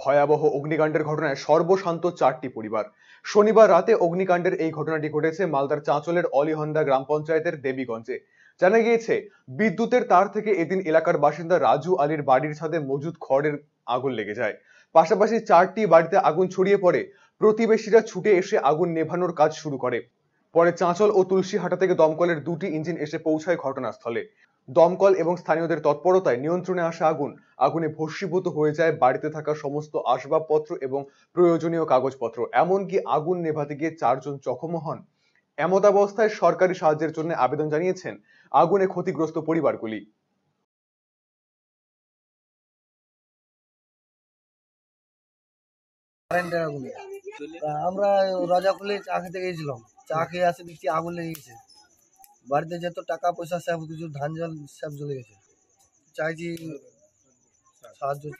ভয়াবহ অগ্নিকাণ্ডের ঘটনায় সর্বশান্ত চারটি পরিবার শনিবার রাতে অগ্নিকাণ্ডের এই ঘটনাটি ঘটেছে মালদার চাঁচলের অলিহন্দা গ্রাম পঞ্চায়েতের দেবীগঞ্জে জানা গিয়েছে বিদ্যুতের তার থেকে এদিন এলাকার বাসিন্দা রাজু আলীর বাড়ির ছাদে মজুদ খড়ের আগুন লেগে যায় পাশাপাশি চারটি বাড়িতে আগুন ছড়িয়ে পড়ে প্রতিবেশীরা ছুটে এসে আগুন নেভানোর কাজ শুরু করে পরে চাঁচল ও তুলসী হাটা থেকে দমকলের দুটি ইঞ্জিন এসে পৌঁছায় ঘটনাস্থলে দমকল এবং স্থানীয়দের তৎপরতায় নিয়ন্ত্রণে আসা আগুন আগুনে ভস্মীভূত হয়ে যায় বাড়িতে থাকা সমস্ত আসবাবপত্র এবং প্রয়োজনীয় কাগজপত্র এমনকি আগুন নেভাতে গিয়ে চারজন জখম হন এমতাবস্থায় সরকারি সাহায্যের জন্য আবেদন জানিয়েছেন আগুনে ক্ষতিগ্রস্ত পরিবারগুলি আমরা রাজাকুলে চা খেতে গিয়েছিলাম চা খেয়ে আসে দেখছি আগুন লেগেছে বাড়িতে যেত টাকা পয়সা সব কিছু ধান জল সব জ্বলে গেছে চাইছি সাহায্য